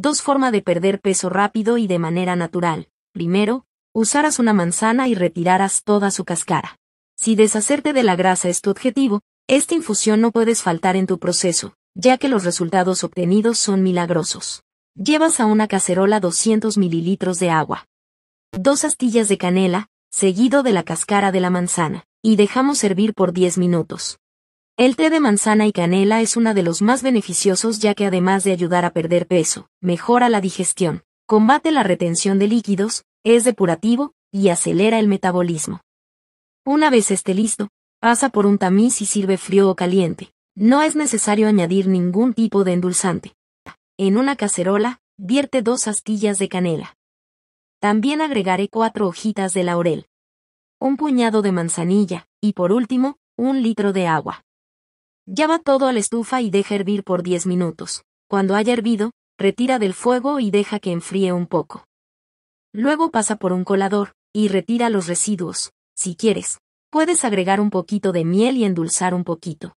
Dos formas de perder peso rápido y de manera natural. Primero, usarás una manzana y retirarás toda su cáscara. Si deshacerte de la grasa es tu objetivo, esta infusión no puedes faltar en tu proceso, ya que los resultados obtenidos son milagrosos. Llevas a una cacerola 200 mililitros de agua. Dos astillas de canela, seguido de la cáscara de la manzana, y dejamos hervir por 10 minutos. El té de manzana y canela es uno de los más beneficiosos ya que además de ayudar a perder peso, mejora la digestión, combate la retención de líquidos, es depurativo y acelera el metabolismo. Una vez esté listo, pasa por un tamiz y sirve frío o caliente. No es necesario añadir ningún tipo de endulzante. En una cacerola, vierte dos astillas de canela. También agregaré cuatro hojitas de laurel, un puñado de manzanilla, y por último, un litro de agua. Llama todo a la estufa y deja hervir por 10 minutos. Cuando haya hervido, retira del fuego y deja que enfríe un poco. Luego pasa por un colador, y retira los residuos, si quieres. Puedes agregar un poquito de miel y endulzar un poquito.